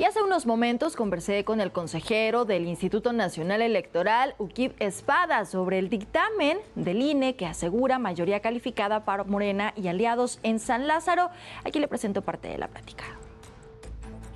Y hace unos momentos conversé con el consejero del Instituto Nacional Electoral, Ukip Espada, sobre el dictamen del INE que asegura mayoría calificada para Morena y aliados en San Lázaro. Aquí le presento parte de la plática.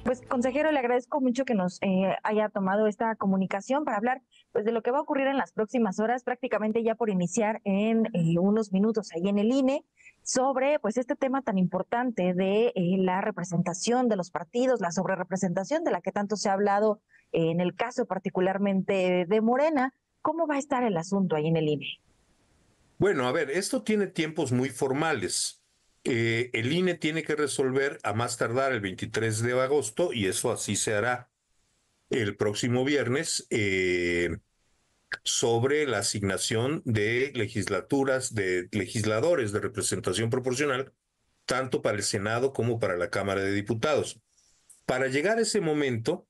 Pues consejero, le agradezco mucho que nos eh, haya tomado esta comunicación para hablar pues, de lo que va a ocurrir en las próximas horas, prácticamente ya por iniciar en eh, unos minutos ahí en el INE sobre pues este tema tan importante de eh, la representación de los partidos, la sobrerepresentación de la que tanto se ha hablado en el caso particularmente de Morena. ¿Cómo va a estar el asunto ahí en el INE? Bueno, a ver, esto tiene tiempos muy formales. Eh, el INE tiene que resolver a más tardar el 23 de agosto y eso así se hará el próximo viernes. Eh, sobre la asignación de legislaturas, de legisladores de representación proporcional, tanto para el Senado como para la Cámara de Diputados. Para llegar a ese momento,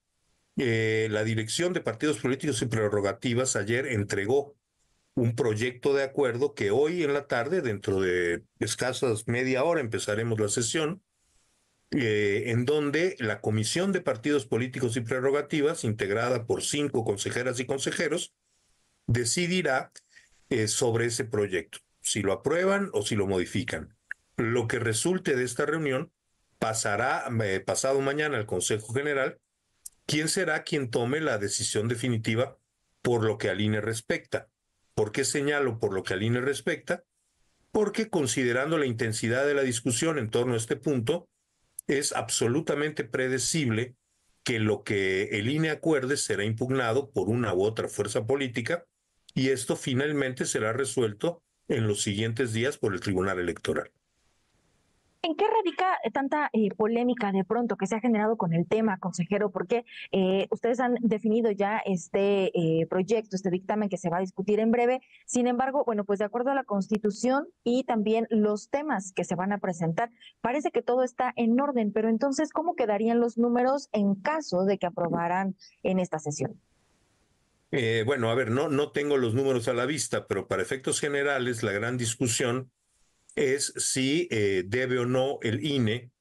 eh, la Dirección de Partidos Políticos y Prerrogativas ayer entregó un proyecto de acuerdo que hoy en la tarde, dentro de escasas media hora, empezaremos la sesión, eh, en donde la Comisión de Partidos Políticos y Prerrogativas, integrada por cinco consejeras y consejeros, decidirá eh, sobre ese proyecto, si lo aprueban o si lo modifican. Lo que resulte de esta reunión pasará eh, pasado mañana al Consejo General, quién será quien tome la decisión definitiva por lo que al INE respecta. ¿Por qué señalo por lo que al INE respecta? Porque considerando la intensidad de la discusión en torno a este punto, es absolutamente predecible que lo que el INE acuerde será impugnado por una u otra fuerza política y esto finalmente será resuelto en los siguientes días por el Tribunal Electoral. ¿En qué radica tanta eh, polémica de pronto que se ha generado con el tema, consejero? Porque eh, ustedes han definido ya este eh, proyecto, este dictamen que se va a discutir en breve. Sin embargo, bueno, pues de acuerdo a la Constitución y también los temas que se van a presentar, parece que todo está en orden, pero entonces, ¿cómo quedarían los números en caso de que aprobaran en esta sesión? Eh, bueno, a ver, no, no tengo los números a la vista, pero para efectos generales, la gran discusión es si eh, debe o no el INE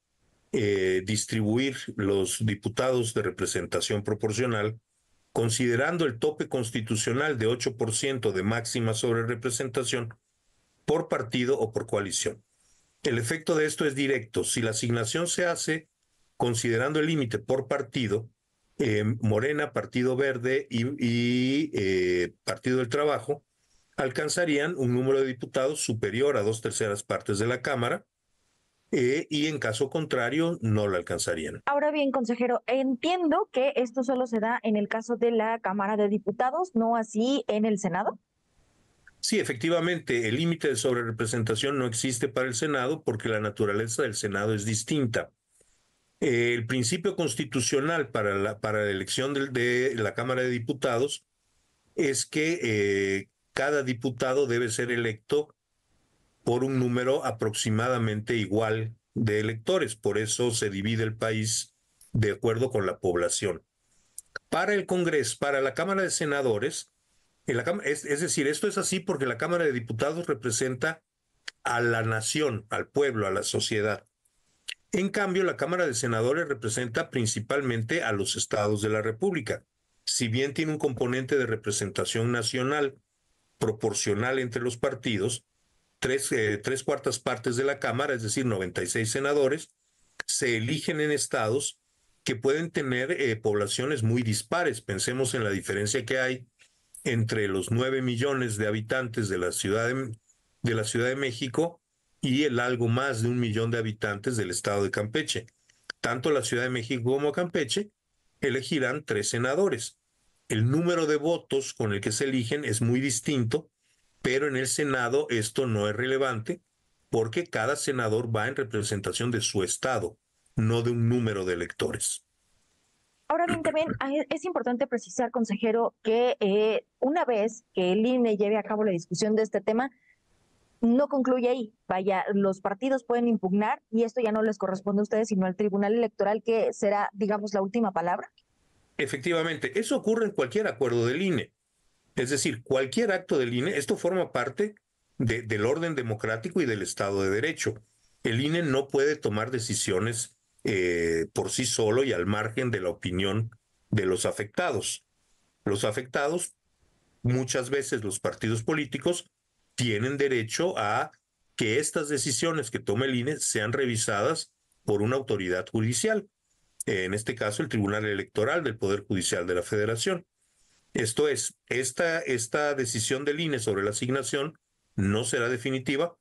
eh, distribuir los diputados de representación proporcional, considerando el tope constitucional de 8% de máxima sobre representación por partido o por coalición. El efecto de esto es directo. Si la asignación se hace considerando el límite por partido, Em, Morena, Partido Verde y, eh, Partido del Trabajo alcanzarían un número de diputados superior a dos terceras partes de la Cámara eh, y en caso contrario no lo alcanzarían. Ahora bien, consejero, entiendo que esto solo se da en el caso de la Cámara de Diputados, no así en el Senado. Sí, efectivamente, el límite de sobrerepresentación no existe para el Senado porque la naturaleza del Senado es distinta. Eh, el principio constitucional para la, elección de, la Cámara de Diputados es que eh, cada diputado debe ser electo por un número aproximadamente igual de electores. Por eso se divide el país de acuerdo con la población. Para el Congreso, para la Cámara de Senadores, es decir, esto es así porque la Cámara de Diputados representa a la nación, al pueblo, a la sociedad. En cambio, la Cámara de Senadores representa principalmente a los estados de la República. Si bien tiene un componente de representación nacional proporcional entre los partidos, tres, eh, tres cuartas partes de la Cámara, es decir, 96 senadores, se eligen en estados que pueden tener eh, poblaciones muy dispares. Pensemos en la diferencia que hay entre los nueve millones de habitantes de la Ciudad de la Ciudad de México y el algo más de un millón de habitantes del estado de Campeche. Tanto la Ciudad de México como Campeche elegirán tres senadores. El número de votos con el que se eligen es muy distinto, pero en el Senado esto no es relevante porque cada senador va en representación de su estado, no de un número de electores. Ahora bien, también es importante precisar, consejero, que eh, una vez que el INE lleve a cabo la discusión de este tema, no concluye ahí. Vaya, los partidos pueden impugnar y esto ya no les corresponde a ustedes, sino al Tribunal Electoral, que será, digamos, la última palabra. Efectivamente, eso ocurre en cualquier acuerdo del INE. Es decir, cualquier acto del INE, esto forma parte de, del orden democrático y del Estado de Derecho. El INE no puede tomar decisiones eh, por sí solo y al margen de la opinión de los afectados. Los afectados, muchas veces los partidos políticos, tienen derecho a que estas decisiones que tome el INE sean revisadas por una autoridad judicial, en este caso el Tribunal Electoral del Poder Judicial de la Federación. Esto es, esta, esta decisión del INE sobre la asignación no será definitiva,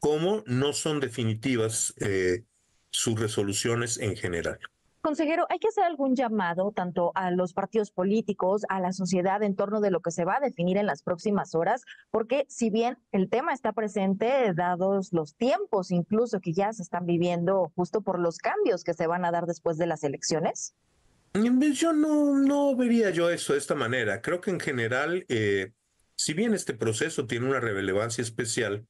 como no son definitivas eh, sus resoluciones en general. Consejero, ¿hay que hacer algún llamado tanto a los partidos políticos, a la sociedad en torno de lo que se va a definir en las próximas horas? Porque si bien el tema está presente, dados los tiempos incluso que ya se están viviendo justo por los cambios que se van a dar después de las elecciones. Mm, pues, yo no, no vería yo eso de esta manera. Creo que en general, eh, si bien este proceso tiene una relevancia especial,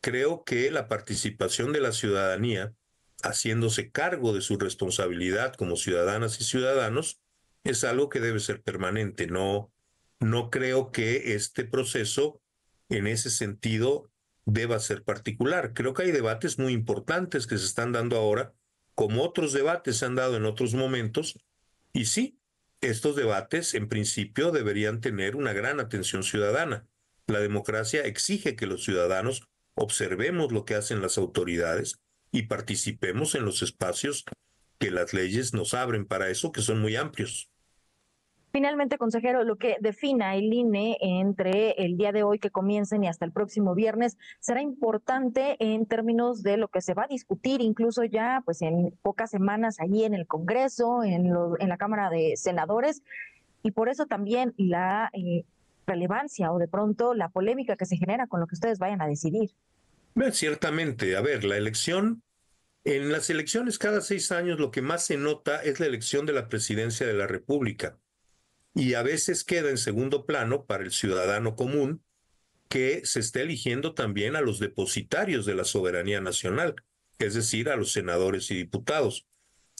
creo que la participación de la ciudadanía haciéndose cargo de su responsabilidad como ciudadanas y ciudadanos, es algo que debe ser permanente. No, no creo que este proceso en ese sentido deba ser particular. Creo que hay debates muy importantes que se están dando ahora, como otros debates se han dado en otros momentos, y sí, estos debates en principio deberían tener una gran atención ciudadana. La democracia exige que los ciudadanos observemos lo que hacen las autoridades, y participemos en los espacios que las leyes nos abren para eso, que son muy amplios. Finalmente, consejero, lo que defina el INE entre el día de hoy que comiencen y hasta el próximo viernes será importante en términos de lo que se va a discutir, incluso ya pues en pocas semanas allí en el Congreso, en, en la Cámara de Senadores, y por eso también la eh, relevancia o de pronto la polémica que se genera con lo que ustedes vayan a decidir ciertamente, a ver, la elección, en las elecciones cada seis años lo que más se nota es la elección de la presidencia de la República y a veces queda en segundo plano para el ciudadano común que se esté eligiendo también a los depositarios de la soberanía nacional, es decir, a los senadores y diputados.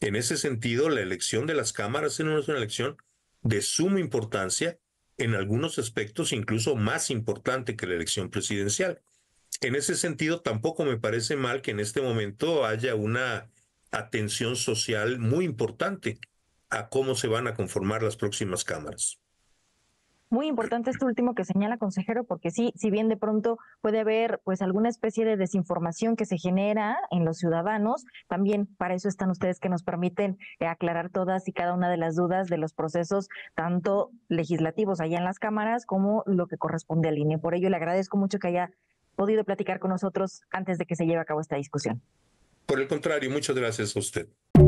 En ese sentido, la elección de las cámaras es una elección de suma importancia, en algunos aspectos incluso más importante que la elección presidencial. En ese sentido, tampoco me parece mal que en este momento haya una atención social muy importante a cómo se van a conformar las próximas cámaras. Muy importante este último que señala consejero, porque sí, si bien de pronto puede haber pues alguna especie de desinformación que se genera en los ciudadanos, también para eso están ustedes que nos permiten eh, aclarar todas y cada una de las dudas de los procesos, tanto legislativos allá en las cámaras como lo que corresponde al INE. Por ello le agradezco mucho que haya podido platicar con nosotros antes de que se lleve a cabo esta discusión. Por el contrario, muchas gracias a usted.